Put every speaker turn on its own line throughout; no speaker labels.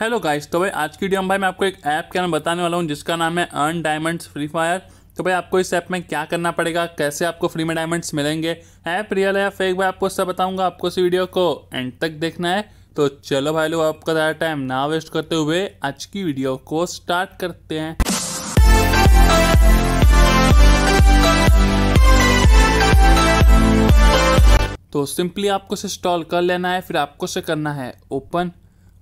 hello guys तो भाई आज की वीडियो में भाई मैं आपको एक ऐप के नाम बताने वाला हूँ जिसका नाम है अर्न डायमंड्स फ्री फायर तो भाई आपको इस ऐप में क्या करना पड़ेगा कैसे आपको फ्री में डायमंड्स मिलेंगे ऐप रियल है या फेक भाई आपको सब बताऊंगा आपको इस वीडियो को एंड तक देखना है तो चलो भाई लोग आपका ज़्यादा टाइम ना वेस्ट करते हुए आज की वीडियो को स्टार्ट करते हैं तो सिंपली आपको इसे इंस्टॉल कर लेना है फिर आपको से करना है ओपन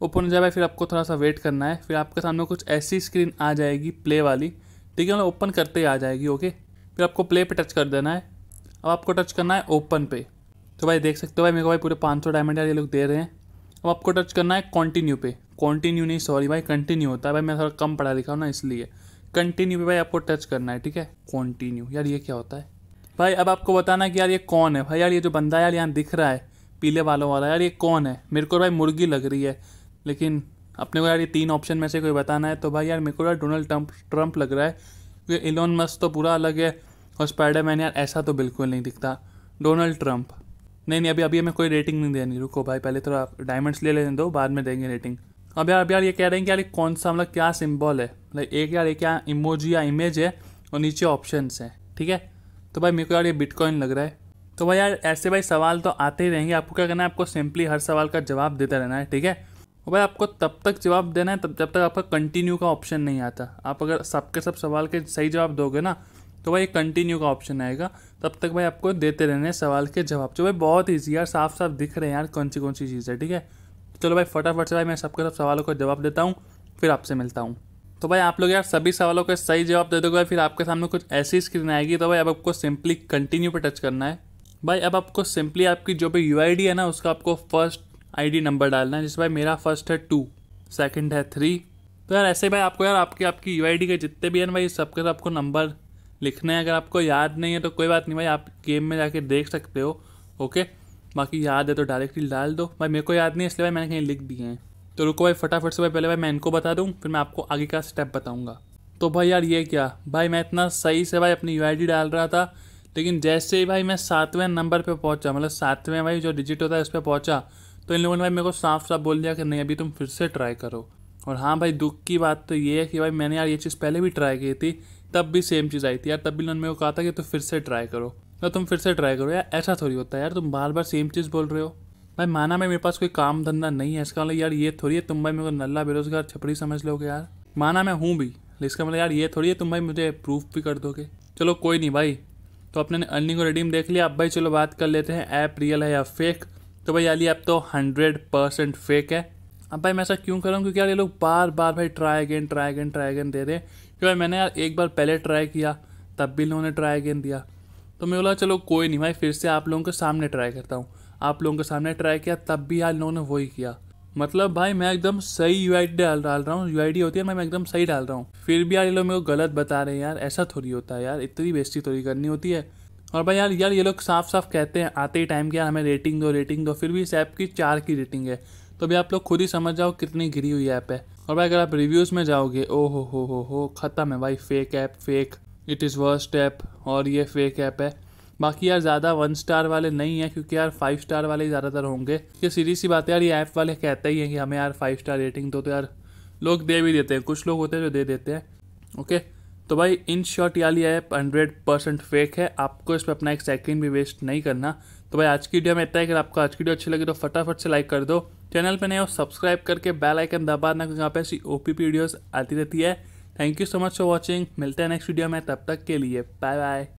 ओपन हो जाएगा फिर आपको थोड़ा सा वेट करना है फिर आपके सामने कुछ ऐसी स्क्रीन आ जाएगी प्ले वाली ठीक है मतलब ओपन करते ही आ जाएगी ओके फिर आपको प्ले पे टच कर देना है अब आपको टच करना है ओपन पे तो भाई देख सकते हो भाई मेरे को भाई पूरे 500 डायमंड यार ये लोग दे रहे हैं अब आपको टच करना है कॉन्टिन्यू पे कॉन्टिन्यू नहीं सॉरी भाई कंटिन्यू होता है भाई मैं थोड़ा कम पढ़ा लिखा हूँ ना इसलिए कंटिन्यू पे भाई आपको टच करना है ठीक है कॉन्टिन्यू यार ये क्या होता है भाई अब आपको बताना कि यार ये कौन है भाई यार ये जो बंदा यार यहाँ दिख रहा है पीले वालों वाला यार ये कौन है मेरे को भाई मुर्गी लग रही है लेकिन अपने को यार ये तीन ऑप्शन में से कोई बताना है तो भाई यार मेरे को यार डोनाल्ड ट्रंप ट्रंप लग रहा है क्योंकि इलोन मस्क तो पूरा अलग है और स्पाइडरमैन यार ऐसा तो बिल्कुल नहीं दिखता डोनाल्ड ट्रंप नहीं नहीं अभी अभी हमें कोई रेटिंग नहीं देनी रुको भाई पहले तो डायमंड्स ले लेने दो बाद में देंगे रेटिंग अब यार अब यार ये कह रहे हैं कि यार कौन सा मतलब क्या सिम्बॉल है लाइक एक यार एक क्या इमोजी या इमेज है और नीचे ऑप्शन है ठीक है तो भाई मेरे को यार ये बिटकॉइन लग रहा है तो भाई यार ऐसे भाई सवाल तो आते ही रहेंगे आपको क्या करना है आपको सिंपली हर सवाल का जवाब देता रहना है ठीक है वो भाई आपको तब तक जवाब देना है तब जब तक आपका कंटिन्यू का ऑप्शन नहीं आता आप अगर सबके सब सवाल के सही जवाब दोगे ना तो भाई कंटिन्यू का ऑप्शन आएगा तब तक भाई आपको देते रहने सवाल के जवाब जो भाई बहुत ईजी यार साफ साफ दिख रहे हैं यार कौन सी कौन सी चीज़ है ठीक है चलो भाई फटाफट से भाई मैं सबके सब सवालों का जवाब देता हूँ फिर आपसे मिलता हूँ तो भाई आप लोग यार सभी सवालों का सही जवाब दे दोगे फिर आपके सामने कुछ ऐसी स्क्रीन आएगी तो भाई अब आपको सिंपली कंटिन्यू पर टच करना है भाई अब आपको सिंपली आपकी जो भी यू है ना उसका आपको फर्स्ट आईडी नंबर डालना है जैसे भाई मेरा फर्स्ट है टू सेकंड है थ्री तो यार ऐसे भाई आपको यार आपके आपकी यू के जितने भी हैं भाई सबके सब आपको नंबर लिखना है अगर आपको याद नहीं है तो कोई बात नहीं भाई आप गेम में जाके देख सकते हो ओके बाकी याद है तो डायरेक्टली डाल दो भाई मेरे को याद नहीं इसलिए भाई मैंने कहीं लिख दिए हैं तो रुको भाई फटाफट से भाई पहले भाई मैं इनको बता दूँ फिर मैं आपको आगे का स्टेप बताऊँगा तो भाई यार ये क्या भाई मैं इतना सही से भाई अपनी यू डाल रहा था लेकिन जैसे ही भाई मैं सातवें नंबर पे पहुंचा मतलब सातवें भाई जो डिजिट होता है उस पर पहुंचा तो इन लोगों ने भाई मेरे को साफ साफ बोल दिया कि नहीं अभी तुम फिर से ट्राई करो और हाँ भाई दुख की बात तो ये है कि भाई मैंने यार ये चीज़ पहले भी ट्राई की थी तब भी सेम चीज़ आई थी यार तब भी उन्होंने मेरे को कहा था कि तुम फिर से ट्राई करो तो तुम फिर से ट्राई करो यार ऐसा थोड़ी होता है यार तुम बार बार सेम चीज़ बोल रहे हो भाई माना मैं मेरे पास कोई काम धंधा नहीं है इसका मतलब यार ये थोड़ी है तुम भाई मेरे को नल्ला बेरोजगार छपरी समझ लोगे यार माना मैं हूँ भी इसका मतलब यार ये थोड़ी है तुम भाई मुझे प्रूफ भी कर दोगे चलो कोई नहीं भाई तो अपने अर्निंग और रिडीम देख लिया अब भाई चलो बात कर लेते हैं ऐप रियल है या फेक तो भाई अली अब तो हंड्रेड परसेंट फेक है अब भाई मैं ऐसा क्यों कर रहा हूँ क्योंकि यार ये लोग बार बार भाई try again try again try again दे रहे हैं क्योंकि भाई मैंने यार एक बार पहले ट्राई किया तब भी इन्होंने ट्राई अगेन दिया तो मैं बोला चलो कोई नहीं भाई फिर से आप लोगों के सामने ट्राई करता हूँ आप लोगों के सामने ट्राई किया तब भी यार इन्होंने वही किया मतलब भाई मैं एकदम सही यू आई डाल डाल रहा हूँ यू आई होती है मैं, मैं एकदम सही डाल रहा हूँ फिर भी यार ये लोग मेरे को गलत बता रहे हैं यार ऐसा थोड़ी होता है यार इतनी बेस्ती थोड़ी करनी होती है और भाई यार यार ये लोग साफ साफ कहते हैं आते ही टाइम के यार हमें रेटिंग दो रेटिंग दो फिर भी इस ऐप की चार की रेटिंग है तो भाई आप लोग खुद ही समझ जाओ कितनी गिरी हुई ऐप है और भाई अगर आप रिव्यूज़ में जाओगे ओ हो हो हो हो ख़त्म है भाई fake app fake it is worst app और ये फेक ऐप है बाकी यार ज़्यादा वन स्टार वाले नहीं है क्योंकि यार फाइव स्टार वाले ज़्यादातर होंगे ये सीधी सी बात है यार ये ऐप वाले कहते ही हैं कि हमें यार फाइव स्टार रेटिंग दो तो यार लोग दे भी देते हैं कुछ लोग होते हैं जो दे देते हैं ओके तो भाई इन शॉर्ट याली ऐप हंड्रेड परसेंट फेक है आपको इस पर अपना एक सेकेंड भी वेस्ट नहीं करना तो भाई आज की वीडियो में इतना ही अगर आपको आज की वीडियो अच्छी लगी तो फटाफट से लाइक कर दो चैनल पर नए हो सब्सक्राइब करके बेल आइकन दबा देना क्योंकि यहाँ पे ऐसी ओ पी वीडियोज़ आती रहती है thank you so much for watching मिलते हैं नेक्स्ट वीडियो में तब तक के लिए बाय बाय